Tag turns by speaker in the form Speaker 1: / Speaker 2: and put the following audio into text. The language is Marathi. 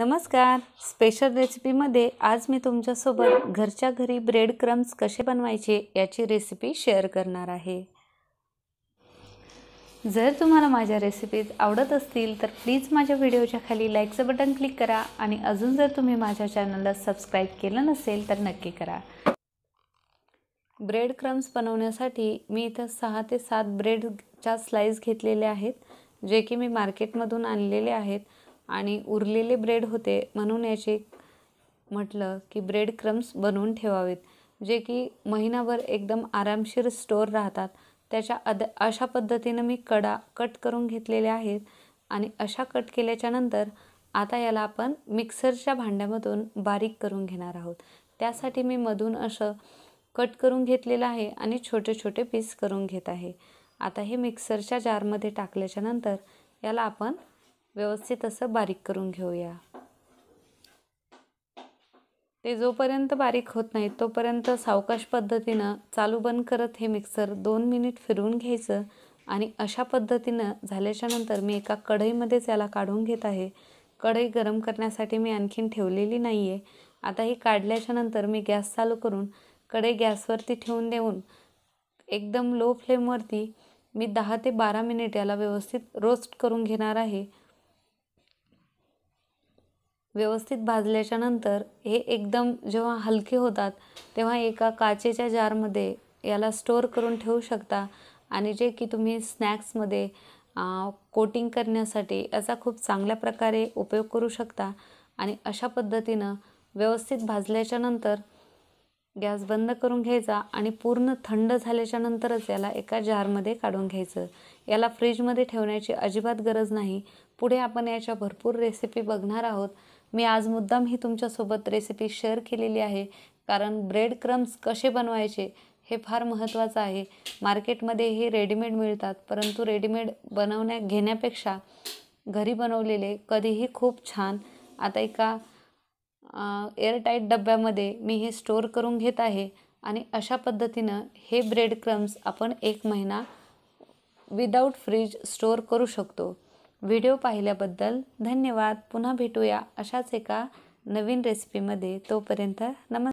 Speaker 1: नमस्कार स्पेशल रेसिपीमध्ये आज मी तुमच्यासोबत घरच्या घरी ब्रेड क्रम्स कसे बनवायचे याची रेसिपी शेअर करणार आहे जर तुम्हाला माझ्या रेसिपीज आवडत असतील तर प्लीज माझ्या व्हिडिओच्या खाली लाईकचं बटन क्लिक करा आणि अजून जर तुम्ही माझ्या चॅनलला सबस्क्राईब केलं नसेल तर नक्की करा ब्रेड क्रम्स बनवण्यासाठी मी इथं सहा ते सात ब्रेडच्या स्लाईस घेतलेल्या आहेत जे की मी मार्केटमधून आणलेले आहेत आणि उरलेले ब्रेड होते म्हणून याचे म्हटलं की ब्रेड क्रम्स बनवून ठेवावेत जे की महिनाभर एकदम आरामशीर स्टोअर राहतात त्याच्या अद अशा पद्धतीनं मी कडा कट करून घेतलेल्या आहेत आणि अशा कट केल्याच्यानंतर नंतर आता याला आपण मिक्सरच्या भांड्यामधून बारीक करून घेणार आहोत त्यासाठी मी मधून असं कट करून घेतलेलं आहे आणि छोटे छोटे पीस करून घेत आहे आता हे मिक्सरच्या जारमध्ये टाकल्याच्यानंतर याला आपण व्यवस्थित असं बारीक करून घेऊया ते जोपर्यंत बारीक होत नाही तोपर्यंत सावकाश पद्धतीनं चालू बंद करत हे मिक्सर दोन मिनिट फिरवून घ्यायचं आणि अशा पद्धतीनं झाल्याच्या नंतर मी एका कढईमध्येच याला काढून घेत आहे कढई गरम करण्यासाठी मी आणखीन ठेवलेली नाही आहे आता ही काढल्याच्या नंतर मी गॅस चालू करून कढई गॅसवरती ठेवून देऊन एकदम लो फ्लेमवरती मी दहा ते बारा मिनिट याला व्यवस्थित रोस्ट करून घेणार आहे व्यवस्थित भाजल्याच्या नंतर हे एकदम जेव्हा हलके होतात तेव्हा एका काचेच्या जारमध्ये याला स्टोअर करून ठेवू शकता आणि जे की तुम्ही स्नॅक्समध्ये कोटिंग करण्यासाठी याचा खूप चांगल्या प्रकारे उपयोग करू शकता आणि अशा पद्धतीनं व्यवस्थित भाजल्याच्या गॅस बंद करून घ्यायचा आणि पूर्ण थंड झाल्याच्या नंतरच याला एका जारमध्ये काढून घ्यायचं याला फ्रीजमध्ये ठेवण्याची अजिबात गरज नाही पुढे आपण याच्या भरपूर रेसिपी बघणार आहोत मी आज मुद्दाम ही तुमच्यासोबत रेसिपी शेअर केलेली आहे कारण ब्रेड क्रम्स कसे बनवायचे हे फार महत्त्वाचं आहे मार्केटमध्ये हे रेडीमेड मिळतात परंतु रेडीमेड बनवण्या घेण्यापेक्षा घरी बनवलेले कधीही खूप छान आता एका एअरटाईट डब्यामध्ये मी हे स्टोअर करून घेत आहे आणि अशा पद्धतीनं हे ब्रेड क्रम्स आपण एक महिना विदाऊट फ्रीज स्टोर करू शकतो व्हिडिओ पाहिल्याबद्दल धन्यवाद पुन्हा भेटूया अशाच एका नवीन रेसिपीमध्ये तोपर्यंत नमस्कार